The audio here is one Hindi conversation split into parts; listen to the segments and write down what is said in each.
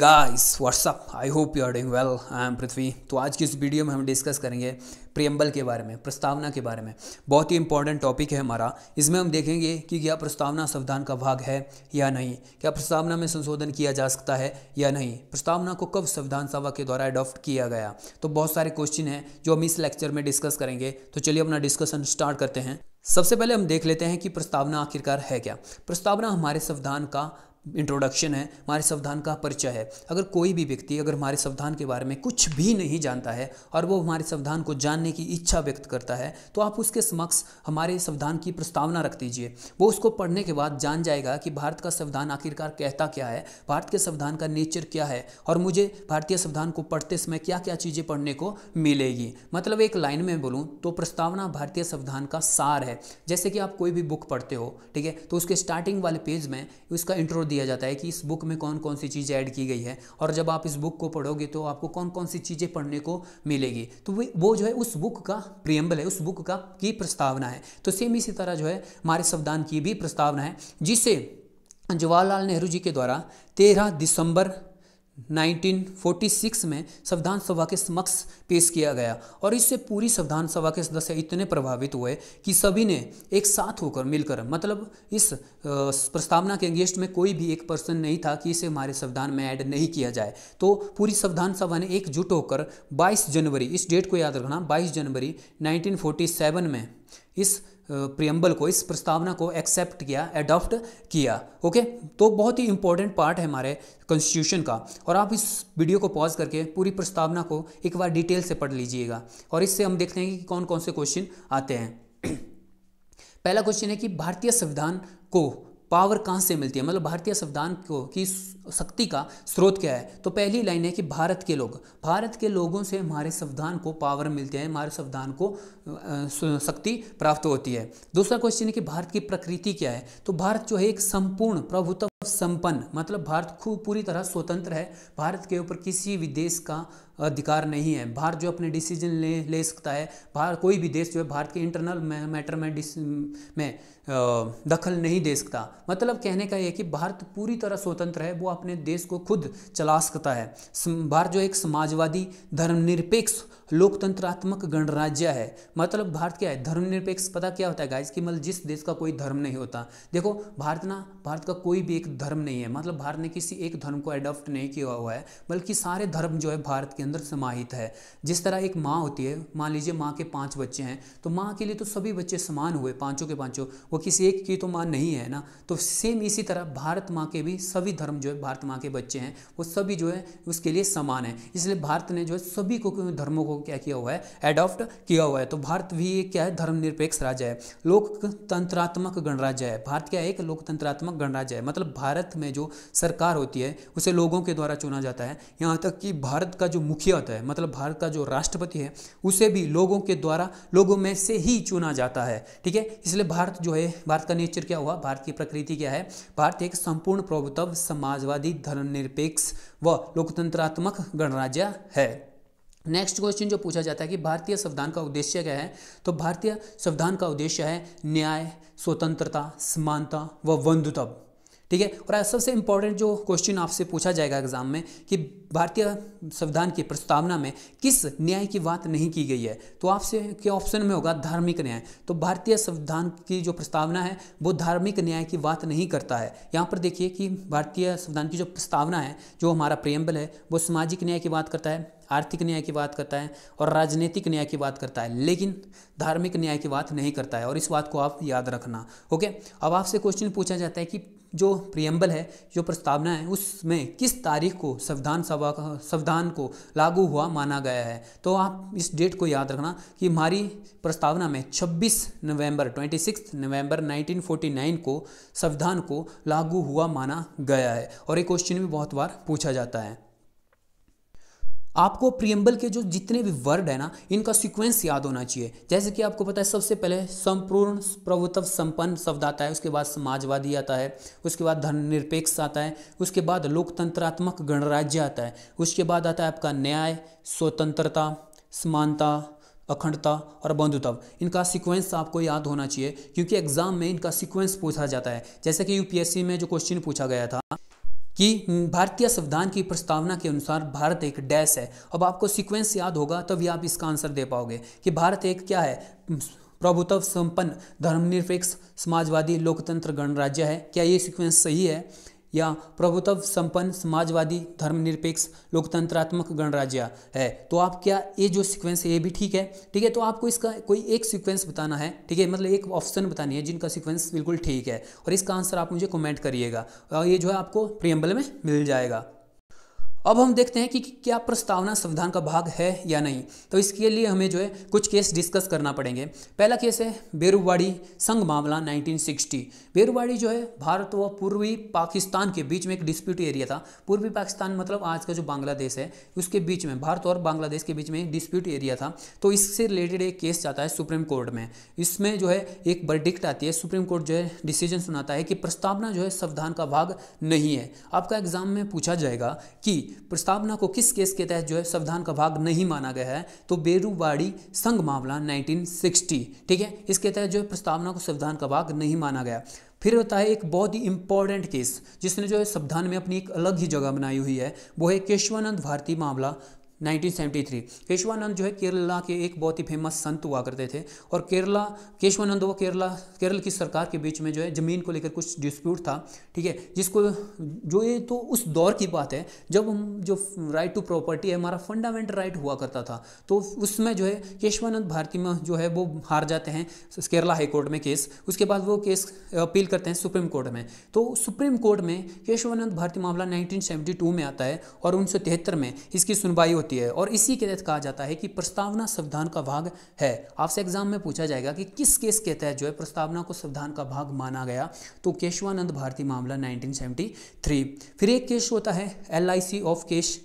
guys what's up I hope you are doing well I am Prithvi तो आज की इस वीडियो में हम डिस्कस करेंगे प्रियम्बल के बारे में प्रस्तावना के बारे में बहुत ही इंपॉर्टेंट टॉपिक है हमारा इसमें हम देखेंगे कि क्या प्रस्तावना संविधान का भाग है या नहीं क्या प्रस्तावना में संशोधन किया जा सकता है या नहीं प्रस्तावना को कब संविधान सभा के द्वारा अडॉप्ट किया गया तो बहुत सारे क्वेश्चन हैं जो हम इस लेक्चर में डिस्कस करेंगे तो चलिए अपना डिस्कशन स्टार्ट करते हैं सबसे पहले हम देख लेते हैं कि प्रस्तावना आखिरकार है क्या प्रस्तावना हमारे संविधान का इंट्रोडक्शन है हमारे संविधान का परिचय है अगर कोई भी व्यक्ति अगर हमारे संविधान के बारे में कुछ भी नहीं जानता है और वो हमारे संविधान को जानने की इच्छा व्यक्त करता है तो आप उसके समक्ष हमारे संविधान की प्रस्तावना रख दीजिए वो उसको पढ़ने के बाद जान जाएगा कि भारत का संविधान आखिरकार कहता क्या है भारत के संविधान का नेचर क्या है और मुझे भारतीय संविधान को पढ़ते समय क्या क्या चीज़ें पढ़ने को मिलेगी मतलब एक लाइन में बोलूँ तो प्रस्तावना भारतीय संविधान का सार है जैसे कि आप कोई भी बुक पढ़ते हो ठीक है तो उसके स्टार्टिंग वाले पेज में उसका इंट्रो दिया जाता है कि इस बुक में कौन कौन सी चीज़ें ऐड की गई है और जब आप इस बुक को पढ़ोगे तो आपको कौन कौन सी चीज़ें पढ़ने को मिलेगी तो वो जो है उस बुक का प्रियम्बल है उस बुक का की प्रस्तावना है तो सेम इसी तरह जो है हमारे संविधान की भी प्रस्तावना है जिसे जवाहरलाल नेहरू जी के द्वारा 13 दिसंबर 1946 में संविधान सभा के समक्ष पेश किया गया और इससे पूरी संविधान सभा के सदस्य इतने प्रभावित हुए कि सभी ने एक साथ होकर मिलकर मतलब इस प्रस्तावना के अंगेस्ट में कोई भी एक पर्सन नहीं था कि इसे हमारे संविधान में ऐड नहीं किया जाए तो पूरी संविधान सभा ने एकजुट होकर 22 जनवरी इस डेट को याद रखना 22 जनवरी 1947 में इस प्रियम्बल को इस प्रस्तावना को एक्सेप्ट किया एडॉप्ट किया ओके तो बहुत ही इंपॉर्टेंट पार्ट है हमारे कॉन्स्टिट्यूशन का और आप इस वीडियो को पॉज करके पूरी प्रस्तावना को एक बार डिटेल से पढ़ लीजिएगा और इससे हम देखते हैं कि कौन कौन से क्वेश्चन आते हैं पहला क्वेश्चन है कि भारतीय संविधान को पावर कहाँ से मिलती है मतलब भारतीय संविधान को की शक्ति का स्रोत क्या है तो पहली लाइन है कि भारत के लोग भारत के लोगों से हमारे संविधान को पावर मिलती है हमारे संविधान को शक्ति प्राप्त होती है दूसरा क्वेश्चन है कि भारत की प्रकृति क्या है तो भारत जो है एक संपूर्ण प्रभुत्व संपन्न मतलब भारत खूब पूरी तरह स्वतंत्र है भारत के ऊपर किसी भी देश का अधिकार नहीं है भारत जो अपने डिसीजन ले ले सकता है भारत कोई भी देश जो है भारत के इंटरनल मैटर में डिस में दखल नहीं दे सकता मतलब कहने का यह कि भारत पूरी तरह स्वतंत्र है वो अपने देश को खुद चला सकता है भारत जो एक समाजवादी धर्मनिरपेक्ष लोकतंत्रात्मक गणराज्य है मतलब भारत क्या है धर्मनिरपेक्ष पता क्या होता है गाइस कि मतलब जिस देश का कोई धर्म नहीं होता देखो भारत ना भारत का कोई भी एक धर्म नहीं है मतलब भारत ने किसी एक धर्म को एडॉप्ट नहीं किया हुआ है बल्कि सारे धर्म जो है भारत के के अंदर समाहित है जिस तरह एक माँ होती है मान लीजिए माँ के पाँच बच्चे हैं तो माँ के लिए तो सभी बच्चे समान हुए पाँचों के पाँचों वो किसी एक की तो माँ नहीं है ना तो सेम इसी तरह भारत माँ के भी सभी धर्म जो है भारत माँ के बच्चे हैं वो सभी जो है उसके लिए समान है इसलिए भारत ने जो है सभी को धर्मों को क्या किया हुआ है एडॉप्ट किया हुआ है तो भारत भी क्या है धर्मनिरपेक्ष राज्य है लोकतंत्रात्मक गणराज्य है भारत क्या है एक लोकतंत्रात्मक गणराज्य है मतलब भारत में जो सरकार होती है उसे लोगों के द्वारा चुना जाता है यहाँ तक कि भारत का जो मुखिया होता है मतलब भारत का जो राष्ट्रपति है उसे भी लोगों के द्वारा लोगों में से ही चुना जाता है ठीक है इसलिए भारत जो है भारत का नेचर क्या हुआ भारत की प्रकृति क्या है भारत एक संपूर्ण प्रभुत्व समाजवादी धर्मनिरपेक्ष व लोकतंत्रात्मक गणराज्य है नेक्स्ट क्वेश्चन जो पूछा जाता है कि भारतीय संविधान का उद्देश्य क्या है तो भारतीय संविधान का उद्देश्य है न्याय स्वतंत्रता समानता व बंधुत्व ठीक है और सबसे इंपॉर्टेंट जो क्वेश्चन आपसे पूछा जाएगा एग्जाम में कि भारतीय संविधान की प्रस्तावना में किस न्याय की बात नहीं की गई है तो आपसे के ऑप्शन में होगा धार्मिक न्याय तो भारतीय संविधान की जो प्रस्तावना है वो धार्मिक न्याय की बात नहीं करता है यहाँ पर देखिए कि भारतीय संविधान की जो प्रस्तावना है जो हमारा प्रियम्बल है वो सामाजिक न्याय की बात करता है आर्थिक न्याय की बात करता है और राजनीतिक न्याय की बात करता है लेकिन धार्मिक न्याय की बात नहीं करता है और इस बात को आप याद रखना ओके अब आपसे क्वेश्चन पूछा जाता है कि जो प्रियम्बल है जो प्रस्तावना है उसमें किस तारीख को संविधान सभा का संविधान को लागू हुआ माना गया है तो आप इस डेट को याद रखना कि हमारी प्रस्तावना में 26 नवंबर 26 नवंबर 1949 को संविधान को लागू हुआ माना गया है और ये क्वेश्चन भी बहुत बार पूछा जाता है आपको प्रियम्बल के जो जितने भी वर्ड है ना इनका सीक्वेंस याद होना चाहिए जैसे कि आपको पता है सबसे पहले संपूर्ण प्रभुत्व संपन्न शब्द आता है उसके बाद समाजवादी आता है उसके बाद धन निरपेक्ष आता है उसके बाद लोकतंत्रात्मक गणराज्य आता है उसके बाद आता है आपका न्याय स्वतंत्रता समानता अखंडता और बंधुत्व इनका सीक्वेंस आपको याद होना चाहिए क्योंकि एग्जाम में इनका सीक्वेंस पूछा जाता है जैसे कि यूपीएससी में जो क्वेश्चन पूछा गया था कि भारतीय संविधान की प्रस्तावना के अनुसार भारत एक डैश है अब आपको सीक्वेंस याद होगा तभी आप इसका आंसर दे पाओगे कि भारत एक क्या है प्रभुत्व संपन्न धर्मनिरपेक्ष समाजवादी लोकतंत्र गणराज्य है क्या ये सीक्वेंस सही है या प्रभुत्व संपन्न समाजवादी धर्मनिरपेक्ष लोकतंत्रात्मक गणराज्य है तो आप क्या ये जो सीक्वेंस है ये भी ठीक है ठीक है तो आपको इसका कोई एक सीक्वेंस बताना है ठीक है मतलब एक ऑप्शन बतानी है जिनका सीक्वेंस बिल्कुल ठीक है और इसका आंसर आप मुझे कमेंट करिएगा और ये जो है आपको प्रियम्बल में मिल जाएगा अब हम देखते हैं कि क्या प्रस्तावना संविधान का भाग है या नहीं तो इसके लिए हमें जो है कुछ केस डिस्कस करना पड़ेंगे पहला केस है बेरुवाड़ी संघ मामला 1960 बेरुवाड़ी जो है भारत व पूर्वी पाकिस्तान के बीच में एक डिस्प्यूट एरिया था पूर्वी पाकिस्तान मतलब आज का जो बांग्लादेश है उसके बीच में भारत और बांग्लादेश के बीच में डिस्प्यूट एरिया था तो इससे रिलेटेड एक केस जाता है सुप्रीम कोर्ट में इसमें जो है एक बर्डिक्ट आती है सुप्रीम कोर्ट जो है डिसीजन सुनाता है कि प्रस्तावना जो है संविधान का भाग नहीं है आपका एग्जाम में पूछा जाएगा कि प्रस्तावना को किस केस के तहत जो है संविधान का भाग नहीं माना गया है तो बेरूबाड़ी संघ मामला 1960 ठीक है इसके तहत जो है प्रस्तावना को संविधान का भाग नहीं माना गया फिर होता है एक बहुत ही इंपॉर्टेंट केस जिसने जो है संविधान में अपनी एक अलग ही जगह बनाई हुई है वो है केशवानंद भारती मामला 1973 केशवानंद जो है केरला के एक बहुत ही फेमस संत हुआ करते थे और केरला केशवानंद व केरला केरल की सरकार के बीच में जो है ज़मीन को लेकर कुछ डिस्प्यूट था ठीक है जिसको जो ये तो उस दौर की बात है जब हम जो राइट टू प्रॉपर्टी है हमारा फंडामेंटल राइट हुआ करता था तो उसमें जो है केशवानंद भारती में जो है वो हार जाते हैं केरला हाईकोर्ट में केस उसके बाद वो केस अपील करते हैं सुप्रीम कोर्ट में तो सुप्रीम कोर्ट में केशवानंद भारती मामला नाइनटीन में आता है और उन्नीस में इसकी सुनवाई होती होती है और इसी के तहत कहा जाता है कि प्रस्तावना संविधान का भाग है आपसे एग्जाम में पूछा जाएगा कि किस केस के तहत जो है प्रस्तावना को संविधान का भाग माना गया तो केशवानंद भारती मामला 1973 फिर एक केस होता है एल ऑफ केश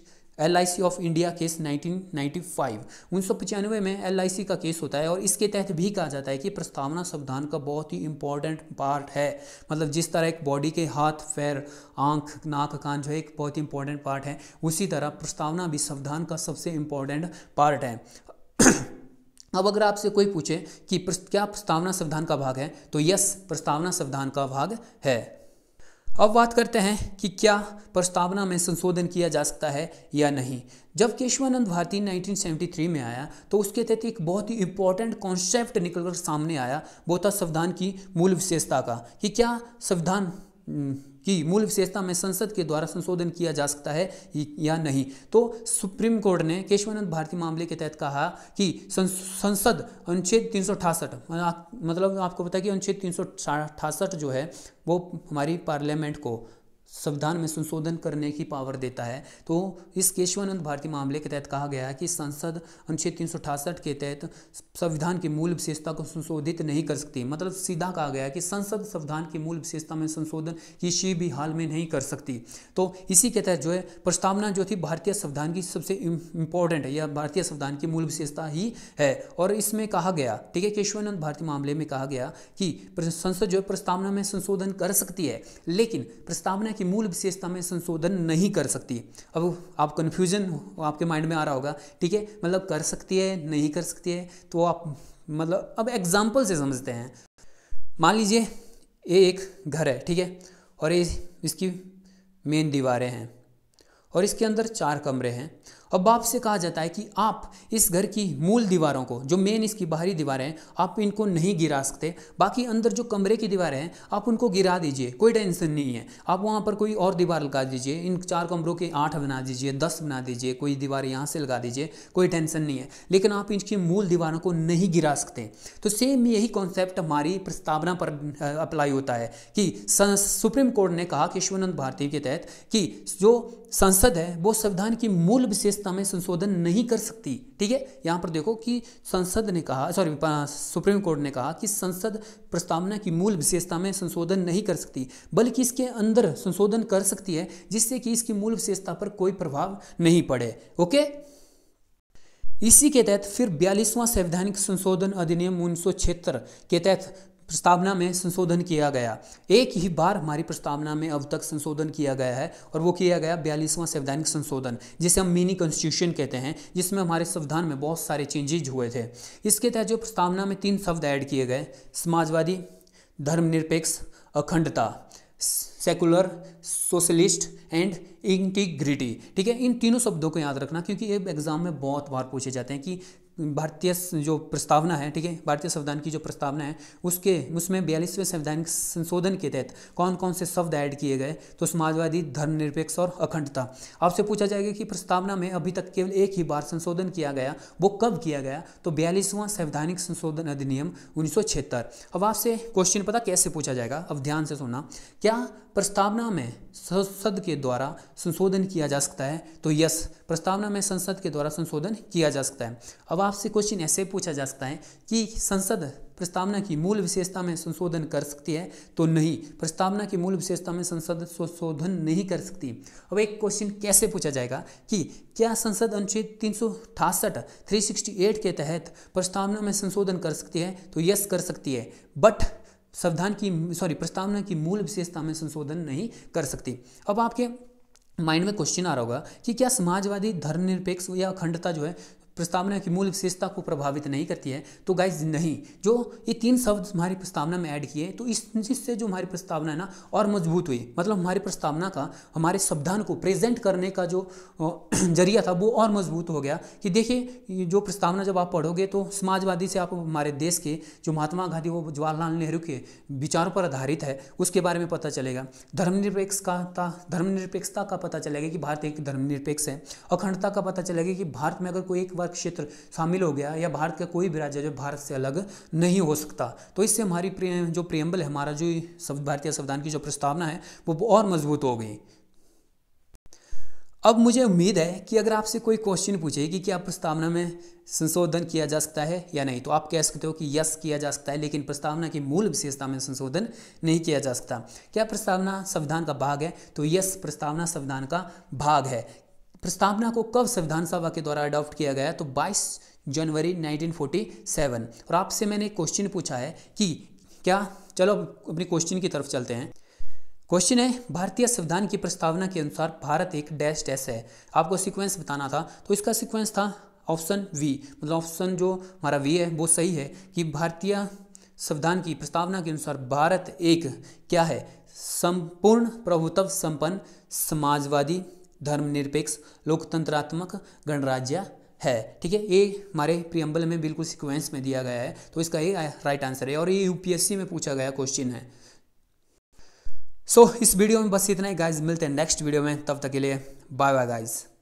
एल ऑफ इंडिया केस 1995 1995 में एल का केस होता है और इसके तहत भी कहा जाता है कि प्रस्तावना संविधान का बहुत ही इंपॉर्टेंट पार्ट है मतलब जिस तरह एक बॉडी के हाथ पैर आंख नाक कान जो है एक बहुत ही इंपॉर्टेंट पार्ट है उसी तरह प्रस्तावना भी संविधान का सबसे इंपॉर्टेंट पार्ट है अब अगर आपसे कोई पूछे कि क्या प्रस्तावना संविधान का भाग है तो यस प्रस्तावना संविधान का भाग है अब बात करते हैं कि क्या प्रस्तावना में संशोधन किया जा सकता है या नहीं जब केशवानंद भारती 1973 में आया तो उसके तहत एक बहुत ही इंपॉर्टेंट कॉन्सेप्ट निकलकर सामने आया वो था संविधान की मूल विशेषता का कि क्या संविधान हम्म, कि मूल विशेषता में संसद के द्वारा संशोधन किया जा सकता है या नहीं तो सुप्रीम कोर्ट ने केशवानंद भारती मामले के तहत कहा कि संसद अनुच्छेद तीन मतलब, मतलब आपको पता कि अनुच्छेद तीन जो है वो हमारी पार्लियामेंट को संविधान में संशोधन करने की पावर देता है तो इस केशवानंद भारती मामले के तहत कहा गया है कि संसद अनुच्छेद तीन के तहत संविधान की मूल विशेषता को संशोधित नहीं कर सकती मतलब सीधा कहा गया है कि संसद संविधान की मूल विशेषता में संशोधन किसी भी हाल में नहीं कर सकती तो इसी के तहत जो है प्रस्तावना जो थी भारतीय संविधान की सबसे इंपॉर्टेंट है या भारतीय संविधान की मूल विशेषता ही है और इसमें कहा गया ठीक है केशवानंद भारती मामले में कहा गया कि संसद जो है प्रस्तावना में संशोधन कर सकती है लेकिन प्रस्तावना की मूल विशेषता में संशोधन नहीं कर सकती अब आप कन्फ्यूजन आपके माइंड में आ रहा होगा ठीक है मतलब कर सकती है नहीं कर सकती है तो आप मतलब अब एग्जाम्पल से समझते हैं मान लीजिए ये एक घर है ठीक है और ये इसकी मेन दीवारें हैं और इसके अंदर चार कमरे हैं अब बाप से कहा जाता है कि आप इस घर की मूल दीवारों को जो मेन इसकी बाहरी दीवारें हैं आप इनको नहीं गिरा सकते बाकी अंदर जो कमरे की दीवारें हैं आप उनको गिरा दीजिए कोई टेंशन नहीं है आप वहाँ पर कोई और दीवार लगा दीजिए इन चार कमरों के आठ बना दीजिए दस बना दीजिए कोई दीवार यहाँ से लगा दीजिए कोई टेंशन नहीं है लेकिन आप इनकी मूल दीवारों को नहीं गिरा सकते तो सेम यही कॉन्सेप्ट हमारी प्रस्तावना पर अप्लाई होता है कि सुप्रीम कोर्ट ने कहा कि शिवानंद भारती के तहत कि जो संसद है वो संविधान की मूल विशेषता में संशोधन नहीं कर सकती ठीक है यहाँ पर देखो कि संसद ने कहा सॉरी सुप्रीम कोर्ट ने कहा कि संसद प्रस्तावना की मूल विशेषता में संशोधन नहीं कर सकती बल्कि इसके अंदर संशोधन कर सकती है जिससे कि इसकी मूल विशेषता पर कोई प्रभाव नहीं पड़े ओके इसी के तहत फिर बयालीसवां संवैधानिक संशोधन अधिनियम उन्नीस के तहत प्रस्तावना में संशोधन किया गया एक ही बार हमारी प्रस्तावना में अब तक संशोधन किया गया है और वो किया गया बयालीसवां संवैधानिक संशोधन जिसे हम मिनी कॉन्स्टिट्यूशन कहते हैं जिसमें हमारे संविधान में बहुत सारे चेंजेज हुए थे इसके तहत जो प्रस्तावना में तीन शब्द ऐड किए गए समाजवादी धर्मनिरपेक्ष अखंडता सेकुलर सोशलिस्ट एंड इंटीग्रिटी ठीक है इन तीनों शब्दों को याद रखना क्योंकि ये एग्जाम में बहुत बार पूछे जाते हैं कि भारतीय जो प्रस्तावना है ठीक है भारतीय संविधान की जो प्रस्तावना है उसके उसमें बयालीसवें संविधान संशोधन के तहत कौन कौन से शब्द ऐड किए गए तो समाजवादी धर्मनिरपेक्ष और अखंडता आपसे पूछा जाएगा कि प्रस्तावना में अभी तक केवल एक ही बार संशोधन किया गया वो कब किया गया तो बयालीसवां संवैधानिक संशोधन अधिनियम उन्नीस अब आपसे क्वेश्चन पता कैसे पूछा जाएगा अब ध्यान से सुनना क्या प्रस्तावना में संसद के द्वारा संशोधन किया जा सकता है तो यस प्रस्तावना में संसद के द्वारा संशोधन किया जा सकता है अब आपसे क्वेश्चन ऐसे पूछा जा सकता है कि संसद प्रस्तावना की मूल विशेषता में संशोधन कर सकती है तो नहीं प्रस्तावना की मूल विशेषता में संसद संशोधन नहीं कर सकती अब एक क्वेश्चन कैसे पूछा जाएगा कि क्या संसद अनुच्छेद तीन सौ के तहत प्रस्तावना में संशोधन कर सकती है तो यस कर सकती है बट संविधान की सॉरी प्रस्तावना की मूल विशेषता में संशोधन नहीं कर सकती अब आपके माइंड में क्वेश्चन आ रहा होगा कि क्या समाजवादी धर्मनिरपेक्ष या अखंडता जो है प्रस्तावना की मूल विशेषता को प्रभावित नहीं करती है तो गाइज नहीं जो ये तीन शब्द हमारी प्रस्तावना में ऐड किए तो इस जिससे जो हमारी प्रस्तावना है ना और मजबूत हुई मतलब हमारी प्रस्तावना का हमारे शब्दान को प्रेजेंट करने का जो जरिया था वो और मजबूत हो गया कि देखिए जो प्रस्तावना जब आप पढ़ोगे तो समाजवादी से आप हमारे देश के जो महात्मा गांधी वो जवाहरलाल नेहरू के विचारों पर आधारित है उसके बारे में पता चलेगा धर्मनिरपेक्ष का धर्मनिरपेक्षता का पता चलेगा कि भारत एक धर्मनिरपेक्ष है अखंडता का पता चलेगा कि भारत में अगर कोई एक बार का क्षेत्र शामिल हो गया या भारत का कोई भी राज्य जो भारत से अलग नहीं हो सकता तो इससे हमारी जो प्रियम्बल है हमारा जो भारतीय संविधान की जो प्रस्तावना है वो और मजबूत हो गई अब मुझे उम्मीद है कि अगर आपसे कोई क्वेश्चन पूछे कि क्या प्रस्तावना में संशोधन किया जा सकता है या नहीं तो आप कह सकते हो कि यस किया जा सकता है लेकिन प्रस्तावना की मूल विशेषता में संशोधन नहीं किया जा सकता क्या प्रस्तावना संविधान का भाग है तो यस प्रस्तावना संविधान का भाग है प्रस्तावना को कब संविधान सभा के द्वारा अडॉप्ट किया गया तो 22 जनवरी 1947 और आपसे मैंने क्वेश्चन पूछा है कि क्या चलो अपने क्वेश्चन की तरफ चलते हैं क्वेश्चन है भारतीय संविधान की प्रस्तावना के अनुसार भारत एक डैश डैश है आपको सीक्वेंस बताना था तो इसका सीक्वेंस था ऑप्शन वी मतलब ऑप्शन जो हमारा वी है वो सही है कि भारतीय संविधान की प्रस्तावना के अनुसार भारत एक क्या है संपूर्ण प्रभुत्व संपन्न समाजवादी धर्मनिरपेक्ष लोकतंत्रात्मक गणराज्य है ठीक है ये हमारे प्रियम्बल में बिल्कुल सिक्वेंस में दिया गया है तो इसका ये राइट आंसर है और ये यूपीएससी में पूछा गया क्वेश्चन है सो so, इस वीडियो में बस इतना ही गाइज मिलते हैं नेक्स्ट वीडियो में तब तक के लिए बाय बाय गाइज़